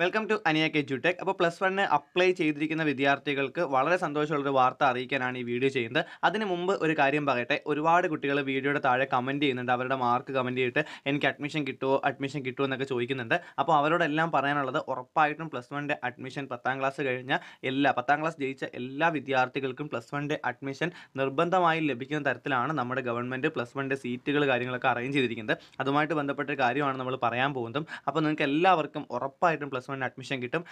welcome to അനിയ കെ ജുടെക് അപ്പോൾ പ്ലസ് വണ്ണിന് അപ്ലൈ ചെയ്തിരിക്കുന്ന വിദ്യാർത്ഥികൾക്ക് വളരെ സന്തോഷമുള്ളൊരു വാർത്ത അറിയിക്കാനാണ് ഈ വീഡിയോ ചെയ്യുന്നത് അതിന് മുമ്പ് ഒരു കാര്യം പറയട്ടെ ഒരുപാട് കുട്ടികൾ വീഡിയോയുടെ താഴെ കമൻറ്റ് ചെയ്യുന്നുണ്ട് അവരുടെ മാർക്ക് കമൻറ്റ് ചെയ്തിട്ട് എനിക്ക് അഡ്മിഷൻ കിട്ടുമോ അഡ്മിഷൻ കിട്ടുമോ എന്നൊക്കെ ചോദിക്കുന്നുണ്ട് അപ്പോൾ അവരോടെല്ലാം പറയാനുള്ളത് ഉറപ്പായിട്ടും പ്ലസ് വണ്ണിൻ്റെ അഡ്മിഷൻ പത്താം ക്ലാസ് കഴിഞ്ഞ എല്ലാ പത്താം ക്ലാസ് ജയിച്ച എല്ലാ വിദ്യാർത്ഥികൾക്കും പ്ലസ് വണ്ണിൻ്റെ അഡ്മിഷൻ നിർബന്ധമായി ലഭിക്കുന്ന തരത്തിലാണ് നമ്മുടെ ഗവൺമെൻറ് പ്ലസ് വണ്ണിൻ്റെ സീറ്റുകൾ കാര്യങ്ങളൊക്കെ അറേഞ്ച് ചെയ്തിരിക്കുന്നത് അതുമായിട്ട് ബന്ധപ്പെട്ട കാര്യമാണ് നമ്മൾ പറയാൻ പോകുന്നതും അപ്പോൾ നിങ്ങൾക്ക് എല്ലാവർക്കും ഉറപ്പായിട്ടും പ്ലസ് പ്ലസ് അഡ്മിഷൻ കിട്ടും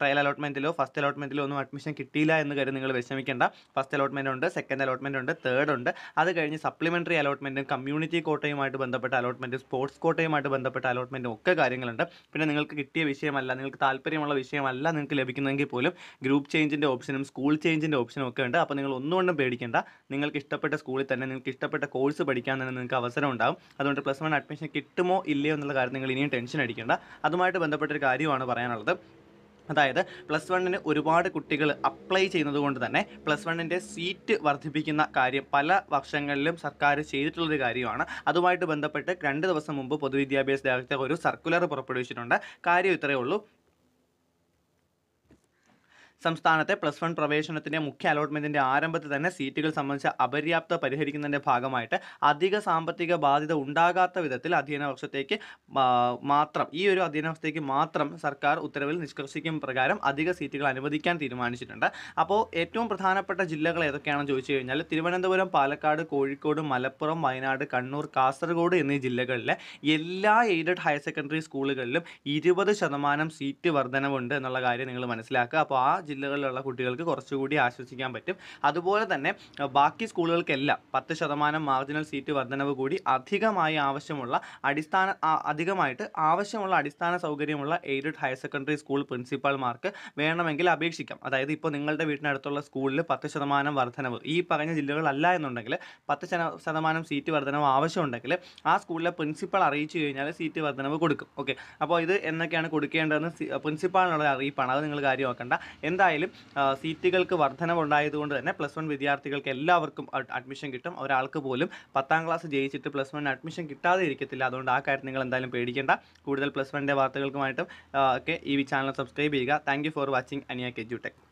ട്രയൽ അലോട്ട്മെന്റിലോ ഫസ്റ്റ് അലോട്ട്മെന്റിലോ ഒന്നും അഡ്മിഷൻ കിട്ടിയില്ല എന്ന് കരുതി നിങ്ങൾ വിഷമിക്കേണ്ട ഫസ്റ്റ് അലോട്ട്മെന്റ് ഉണ്ട് സെക്കൻഡ് അലോട്ട്മെന്റ് ഉണ്ട് തേർഡ് ഉണ്ട് അത് കഴിഞ്ഞ് സപ്ലിമെന്ററി അലോട്ട്മെൻറ്റും കമ്മ്യൂണിറ്റി കോട്ടയുമായിട്ട് ബന്ധപ്പെട്ട അലോട്ട്മെന്റ് സ്പോർട്സ് കോട്ടയുമായിട്ട് ബന്ധപ്പെട്ട അലോട്ട്മെന്റും ഒക്കെ കാര്യങ്ങളുണ്ട് പിന്നെ നിങ്ങൾക്ക് കിട്ടിയ വിഷയമല്ല നിങ്ങൾക്ക് താല്പര്യമുള്ള വിഷയമല്ല നിങ്ങൾക്ക് ലഭിക്കുന്നതെങ്കിൽ പോലും ഗ്രൂപ്പ് ചേഞ്ചിന്റെ ഓപ്ഷനും സ്കൂൾ ചേഞ്ചിന്റെ ഓപ്ഷനും ഒക്കെ ഉണ്ട് അപ്പോൾ നിങ്ങൾ ഒന്നുകൊണ്ടും പേടിക്കേണ്ട നിങ്ങൾക്ക് ഇഷ്ടപ്പെട്ട സ്കൂളിൽ തന്നെ നിങ്ങൾക്ക് ഇഷ്ടപ്പെട്ട കോഴ്സ് പഠിക്കാൻ തന്നെ നിങ്ങൾക്ക് അവസരം ഉണ്ടാകും അതുകൊണ്ട് പ്ലസ് വൺ അഡ്മിഷൻ കിട്ടുമോ ഇല്ലയോ എന്നുള്ള കാര്യം നിങ്ങൾ ഇനിയും ടെൻഷൻ അടിക്കേണ്ട അതുമായിട്ട് ബന്ധപ്പെട്ട ഒരു കാര്യമാണ് പറയാനുള്ളത് അതായത് പ്ലസ് വണ്ണിന് ഒരുപാട് കുട്ടികൾ അപ്ലൈ ചെയ്യുന്നത് കൊണ്ട് തന്നെ പ്ലസ് വണ്ണിൻ്റെ സീറ്റ് വർദ്ധിപ്പിക്കുന്ന കാര്യം പല വർഷങ്ങളിലും സർക്കാർ ചെയ്തിട്ടുള്ളൊരു കാര്യമാണ് അതുമായിട്ട് ബന്ധപ്പെട്ട് രണ്ട് ദിവസം മുമ്പ് പൊതുവിദ്യാഭ്യാസ ഡയറക്ടർ ഒരു സർക്കുലർ പുറപ്പെടുവിച്ചിട്ടുണ്ട് കാര്യം ഇത്രയേ ഉള്ളൂ സംസ്ഥാനത്തെ പ്ലസ് വൺ പ്രവേശനത്തിന്റെ മുഖ്യ അലോട്ട്മെന്റിന്റെ ആരംഭത്തിൽ തന്നെ സീറ്റുകൾ സംബന്ധിച്ച അപര്യാപ്ത പരിഹരിക്കുന്നതിന്റെ ഭാഗമായിട്ട് അധിക സാമ്പത്തിക ബാധ്യത ഉണ്ടാകാത്ത വിധത്തിൽ അധ്യയന വർഷത്തേക്ക് മാത്രം ഈ ഒരു അധ്യയന വർഷത്തേക്ക് മാത്രം സർക്കാർ ഉത്തരവിൽ നിഷ്കർഷിക്കും പ്രകാരം അധിക സീറ്റുകൾ അനുവദിക്കാൻ തീരുമാനിച്ചിട്ടുണ്ട് അപ്പോൾ ഏറ്റവും പ്രധാനപ്പെട്ട ജില്ലകൾ ഏതൊക്കെയാണെന്ന് ചോദിച്ചു കഴിഞ്ഞാൽ തിരുവനന്തപുരം പാലക്കാട് കോഴിക്കോട് മലപ്പുറം വയനാട് കണ്ണൂർ കാസർഗോഡ് എന്നീ ജില്ലകളിലെ എല്ലാ എയ്ഡഡ് ഹയർ സെക്കൻഡറി സ്കൂളുകളിലും ഇരുപത് ശതമാനം സീറ്റ് വർധനവുണ്ട് എന്നുള്ള കാര്യം നിങ്ങൾ മനസ്സിലാക്കുക അപ്പോൾ ആ ജില്ലകളിലുള്ള കുട്ടികൾക്ക് കുറച്ചുകൂടി ആശ്വസിക്കാൻ പറ്റും അതുപോലെ തന്നെ ബാക്കി സ്കൂളുകൾക്കെല്ലാം പത്ത് ശതമാനം മാർജിനൽ സീറ്റ് വർധനവ് കൂടി അധികമായി ആവശ്യമുള്ള അടിസ്ഥാന അധികമായിട്ട് ആവശ്യമുള്ള അടിസ്ഥാന സൗകര്യമുള്ള എയ്ഡഡ് ഹയർ സെക്കൻഡറി സ്കൂൾ പ്രിൻസിപ്പാൾമാർക്ക് വേണമെങ്കിൽ അപേക്ഷിക്കാം അതായത് ഇപ്പോൾ നിങ്ങളുടെ വീട്ടിനടുത്തുള്ള സ്കൂളിൽ പത്ത് ശതമാനം വർധനവ് ഈ പറഞ്ഞ ജില്ലകളല്ല എന്നുണ്ടെങ്കിൽ പത്ത് ശതമാനം സീറ്റ് വർധനവ് ആവശ്യമുണ്ടെങ്കിൽ ആ സ്കൂളിലെ പ്രിൻസിപ്പൾ അറിയിച്ചു കഴിഞ്ഞാൽ സീറ്റ് വർധനവ് കൊടുക്കും ഓക്കെ അപ്പോൾ ഇത് എന്നൊക്കെയാണ് കൊടുക്കേണ്ടതെന്ന് പ്രിൻസിപ്പാളിനുള്ള അറിയിപ്പാണ് അത് നിങ്ങൾ കാര്യമാക്കേണ്ട എന്തായാലും സീറ്റുകൾക്ക് വർധനവുണ്ടായതുകൊണ്ട് തന്നെ പ്ലസ് വൺ വിദ്യാർത്ഥികൾക്ക് എല്ലാവർക്കും അഡ്മിഷൻ കിട്ടും ഒരാൾക്ക് പോലും പത്താം ക്ലാസ് ജയിച്ചിട്ട് പ്ലസ് വൺ അഡ്മിഷൻ കിട്ടാതെ ഇരിക്കത്തില്ല അതുകൊണ്ട് ആ കാര്യം നിങ്ങൾ എന്തായാലും പേടിക്കേണ്ട കൂടുതൽ പ്ലസ് വണ്ണിൻ്റെ വാർത്തകൾക്കുമായിട്ടും ഒക്കെ ഈ ചാനൽ സബ്സ്ക്രൈബ് ചെയ്യുക താങ്ക് ഫോർ വാച്ചിങ് അനിയ കെജു ടെക്